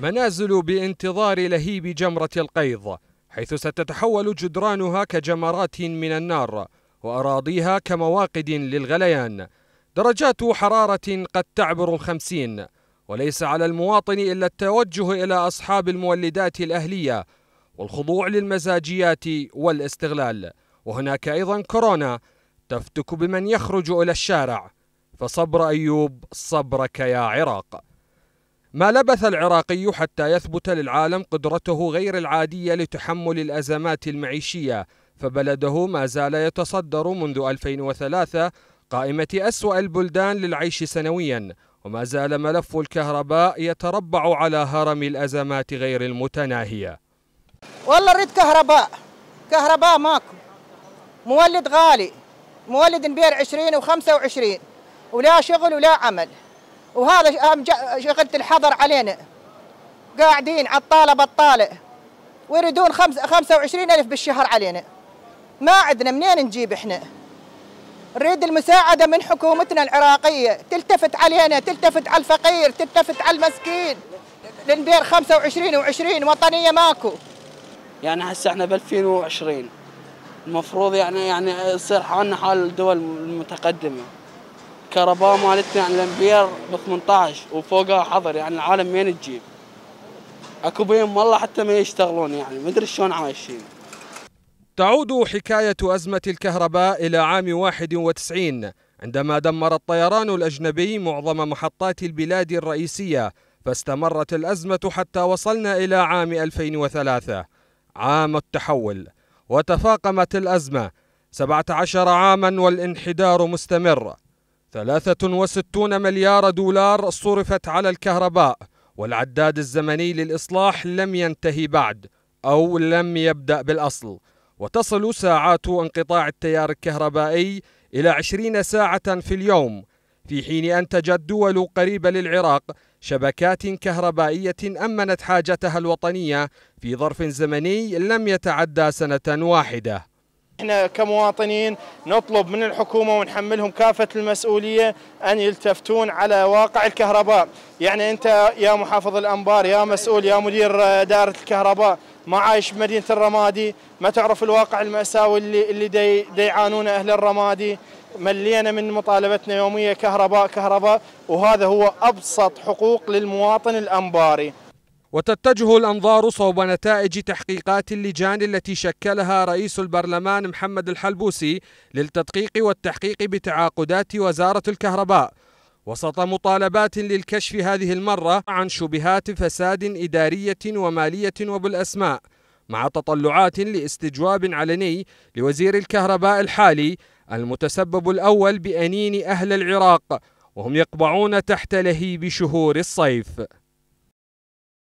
منازل بانتظار لهيب جمرة القيض حيث ستتحول جدرانها كجمرات من النار وأراضيها كمواقد للغليان درجات حرارة قد تعبر الخمسين وليس على المواطن إلا التوجه إلى أصحاب المولدات الأهلية والخضوع للمزاجيات والاستغلال وهناك أيضا كورونا تفتك بمن يخرج إلى الشارع فصبر أيوب صبرك يا عراق ما لبث العراقي حتى يثبت للعالم قدرته غير العادية لتحمل الأزمات المعيشية فبلده ما زال يتصدر منذ 2003 قائمة أسوأ البلدان للعيش سنويا وما زال ملف الكهرباء يتربع على هرم الأزمات غير المتناهية والله نريد كهرباء كهرباء ماكو مولد غالي مولد نبيع 20 و25 ولا شغل ولا عمل وهذا شغلة الحظر علينا قاعدين على الطالب بطالة ويريدون خمس 25 ألف بالشهر علينا ما عندنا منين نجيب احنا نريد المساعدة من حكومتنا العراقية تلتفت علينا تلتفت على الفقير تلتفت على المسكين لنبير 25 و20 وطنية ماكو يعني هسه احنا ب 2020 المفروض يعني يعني يصير حالنا حال الدول المتقدمه الكهرباء مالتنا يعني الامبير ب 18 وفوقها حظر يعني العالم مين تجيب اكو بهم والله حتى ما يشتغلون يعني ما ادري شلون عايشين تعود حكاية أزمة الكهرباء إلى عام 91 عندما دمر الطيران الأجنبي معظم محطات البلاد الرئيسية فاستمرت الأزمة حتى وصلنا إلى عام 2003 عام التحول وتفاقمت الأزمة 17 عاما والانحدار مستمر 63 مليار دولار صرفت على الكهرباء والعداد الزمني للإصلاح لم ينتهي بعد أو لم يبدأ بالأصل وتصل ساعات انقطاع التيار الكهربائي إلى 20 ساعة في اليوم في حين أنتجت دول قريبة للعراق شبكات كهربائية أمنت حاجتها الوطنية في ظرف زمني لم يتعدى سنة واحدة احنا كمواطنين نطلب من الحكومه ونحملهم كافه المسؤوليه ان يلتفتون على واقع الكهرباء، يعني انت يا محافظ الانبار يا مسؤول يا مدير آه، دائره الكهرباء ما عايش بمدينه الرمادي، ما تعرف الواقع الماساوي اللي اللي دي, يعانونه اهل الرمادي، ملينا من مطالبتنا يوميه كهرباء كهرباء وهذا هو ابسط حقوق للمواطن الانباري. وتتجه الأنظار صوب نتائج تحقيقات اللجان التي شكلها رئيس البرلمان محمد الحلبوسي للتدقيق والتحقيق بتعاقدات وزارة الكهرباء وسط مطالبات للكشف هذه المرة عن شبهات فساد إدارية ومالية وبالأسماء مع تطلعات لاستجواب علني لوزير الكهرباء الحالي المتسبب الأول بأنين أهل العراق وهم يقبعون تحت لهيب شهور الصيف